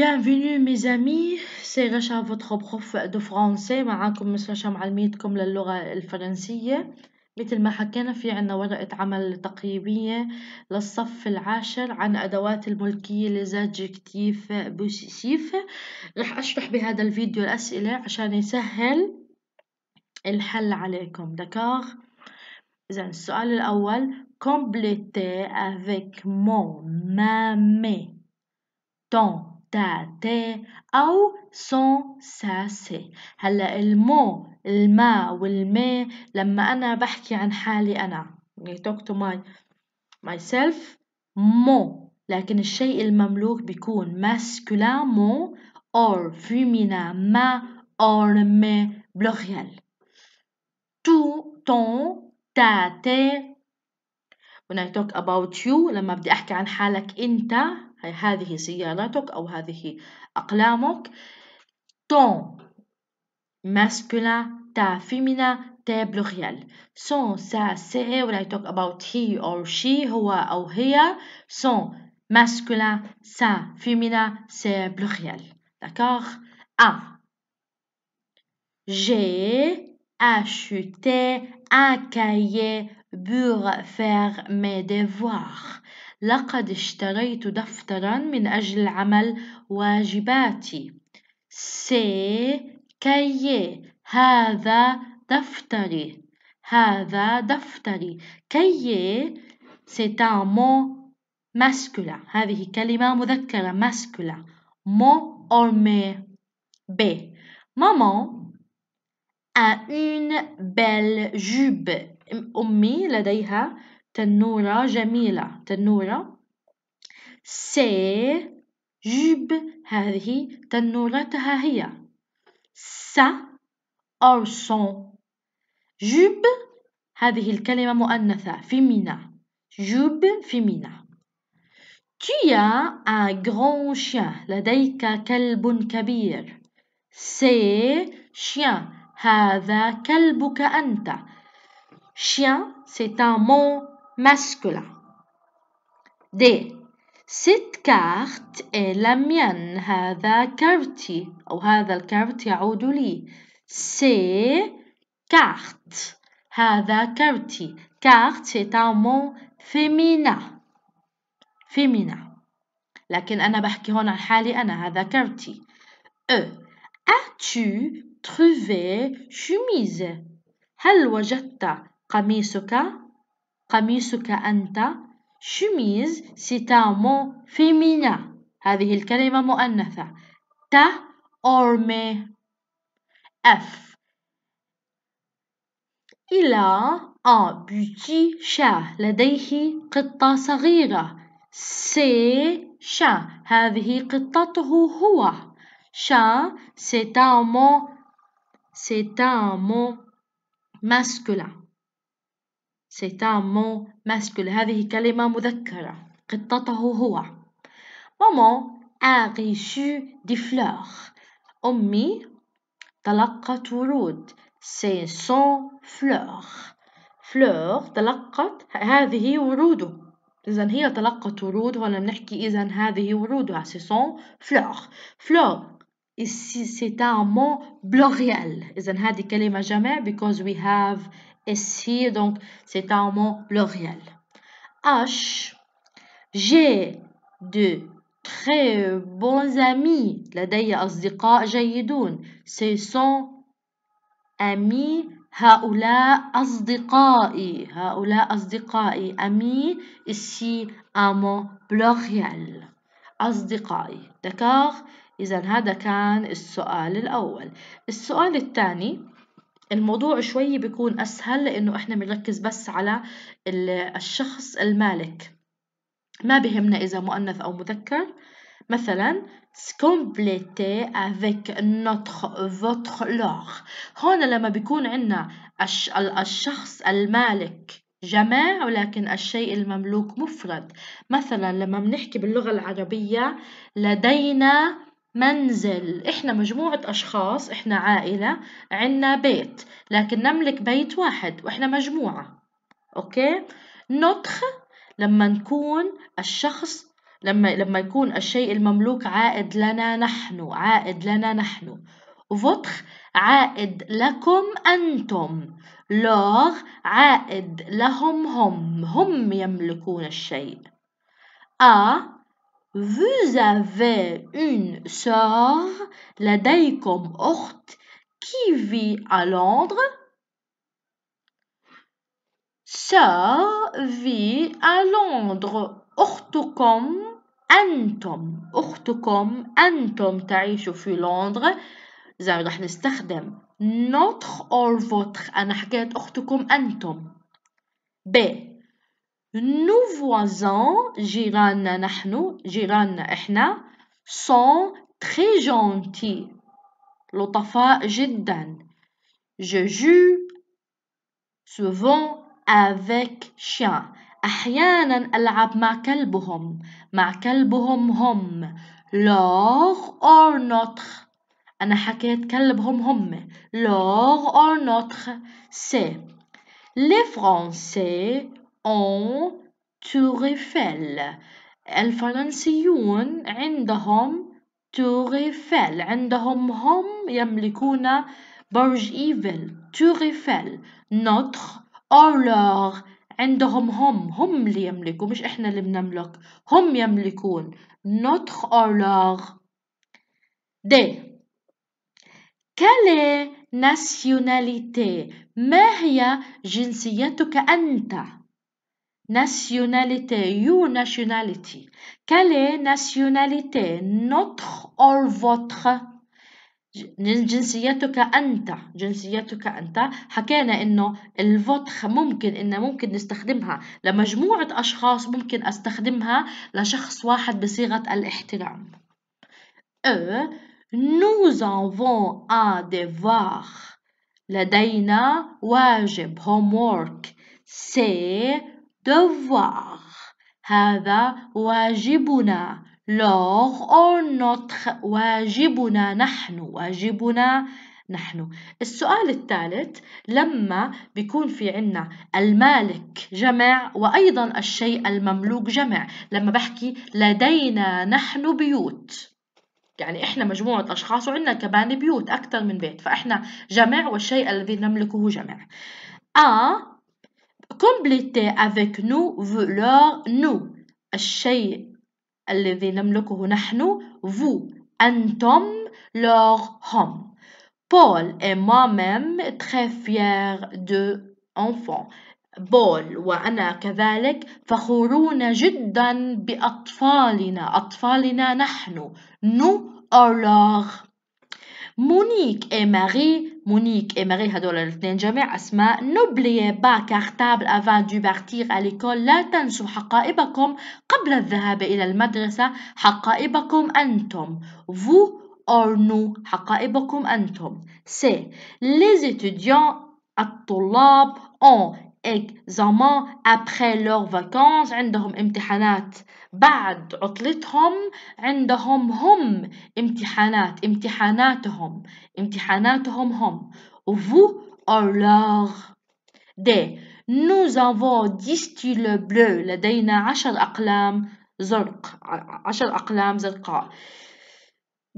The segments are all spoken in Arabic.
bienvenue mes amis c'est رشا votre prof de français معاكم مس رشا معلميتكم للغة الفرنسية مثل ما حكينا في عنا ورقة عمل تقريبية للصف العاشر عن أدوات الملكية لزاجكتيف بوسيسيف رح أشرح بهذا الفيديو الأسئلة عشان يسهل الحل عليكم دكار إذا السؤال الأول complete avec mon ma mes ton تا تا أو سون سا هلأ المو الما والما لما أنا بحكي عن حالي أنا يعني I talk to my myself مو لكن الشيء المملوك بيكون masculin مو or féminin ما or مي بلوغيال تو تون تا tes when I talk about you لما بدي أحكي عن حالك أنت هي هذه سيارتك أو هذه أقلامك ton masculin ta féminin ta pluriel son sa se when I talk about he or she هو أو هي son masculin sa féminin c'est pluriel d'accord A J'ai acheter un cahier pour faire mes devoirs. لقد اشتريت دفترًا من أجل عمل واجباتي. C'est cahier هذا دفتري هذا دفتري cahier c'est un mot masculin هذه كلمة مذكرة masculin mot on met B maman une belle jupe أمي لديها تنورة جميلة تنورة سي جوب هذه تنورتها هي سا أو سون جوب هذه الكلمة مؤنثة فيمينا جوب فيمينا Tu as un grand chien. لديك كلب كبير. C'est chien. هذا كلبك أنت chien c'est un mot masculin D ست est la mienne هذا كارتي أو هذا الكارت يعود لي سي كارت هذا كارتي كارت سي un مون فيمينا فيمينا لكن أنا بحكي هون عن حالي أنا هذا كارتي أ e. As-tu trouvé chemise? هل وجدت قميصك؟ قميصك أنت؟ chemise c'est un mot féminin هذه الكلمة مؤنثة تا أورمي F Il a un petit chat لديه قطة صغيرة C'est chat هذه قطته هو Chat, c'est un mot, c'est un mot masculin. C'est un mot masculin. هذه كلمة مذكرة. قطته هو. Maman a reçu des fleurs. أمي تلقت ورود. C'est son fleur. فلور تلقت هذه وروده إذا هي تلقت ورود ولا بنحكي إذا هذه ورودها سي سون فلور فلور c'est un mot pluriel. an هذه كلمة جمع because we have S here donc c'est un mot pluriel. H j'ai deux très bons amis. لدي أصدقاء جيدون. Ce sont amis هؤلاء أصدقائي هؤلاء amis ici un mot pluriel أصدقائي d'accord إذا هذا كان السؤال الأول السؤال الثاني الموضوع شوي بيكون أسهل لأنه إحنا بنركز بس على الشخص المالك ما بهمنا إذا مؤنث أو مذكر مثلا سكومبليتي افيك notre فوتخ لوخ هون لما بيكون عندنا الشخص المالك جماع ولكن الشيء المملوك مفرد مثلا لما بنحكي باللغة العربية لدينا منزل احنا مجموعة اشخاص احنا عائلة عنا بيت لكن نملك بيت واحد واحنا مجموعة اوكي نطخ لما نكون الشخص لما لما يكون الشيء المملوك عائد لنا نحن عائد لنا نحن وفطخ عائد لكم أنتم لوغ عائد لهم هم هم يملكون الشيء أ Vous avez une sœur, la Daïkom Hort, qui vit à Londres. Sœur vit à Londres. Ortokom Antom. Ortokom Antom Taïcho fut Londres. Zamdahnes Tardem. Notre or votre anachet Ortokom Antom. B nos voisins, giran نحن, giran sont très gentils. Je joue souvent avec chien. أحيانا alab مع كلبهم. مع كلبهم or notre. حكيت كلبهم هم. Lor or notre. C'est. Les Français أون ايفيل الفرنسيون عندهم ايفيل عندهم هم يملكون برج إيفل توغيفيل نوتخ أو عندهم هم هم اللي يملكوا مش احنا اللي بنملك هم يملكون نوتخ اور دي كالي ناسيوناليتي ما هي جنسيتك أنت؟ Nationalité, your nationality. Quelle est nationalité? Notre ou votre? جنسيتك أنت جنسيتك أنت حكينا إنه الفوتخ ممكن إنه ممكن نستخدمها لمجموعة أشخاص ممكن أستخدمها لشخص واحد بصيغة الاحترام أه nous avons un devoir لدينا واجب homework c'est devoir هذا واجبنا leur or notre واجبنا نحن واجبنا نحن السؤال الثالث لما بيكون في عنا المالك جمع وأيضا الشيء المملوك جمع لما بحكي لدينا نحن بيوت يعني إحنا مجموعة أشخاص وعندنا كمان بيوت أكثر من بيت فإحنا جمع والشيء الذي نملكه جمع آ compléter avec nous leur nous. الشيء الذي نملكه نحن vous أنتم leur homme. Paul et moi-même très fiers de enfants et وأنا كذلك فخورون جدا بأطفالنا أطفالنا نحن nous or leur Monique et Marie, Monique et Marie, n'oubliez pas, cartable avant partir à l'école, vous sur, sacs à dos, sacs à dos, sacs à dos, à dos, C'est, les étudiants, sacs à examen après leurs vacances, بعد عطلتهم عندهم هم امتحانات امتحاناتهم امتحاناتهم هم vous or leur D nous avons 10 styles لدينا عشر أقلام زرق عشر أقلام زرقاء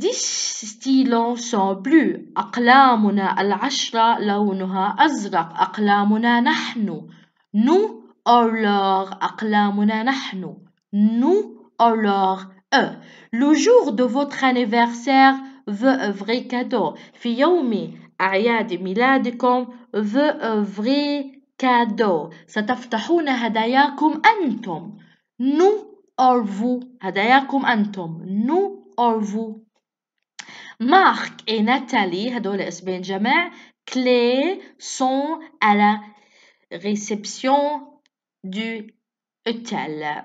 10 ستيلو سون بلو أقلامنا العشرة لونها أزرق أقلامنا نحن نو أو لور أقلامنا نحن nous alors, eux. Le jour de votre anniversaire veut ouvrir cadeau. Fiyomi, aya de miladikom, veut ouvrir cadeau. Sataftahuna hadaya kum antum. Nous or vous. Hadaya kum antum. Nous or vous. Marc et Nathalie, Hadol Benjamin, clé sont à la réception du hôtel.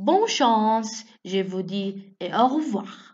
Bonne chance, je vous dis, et au revoir.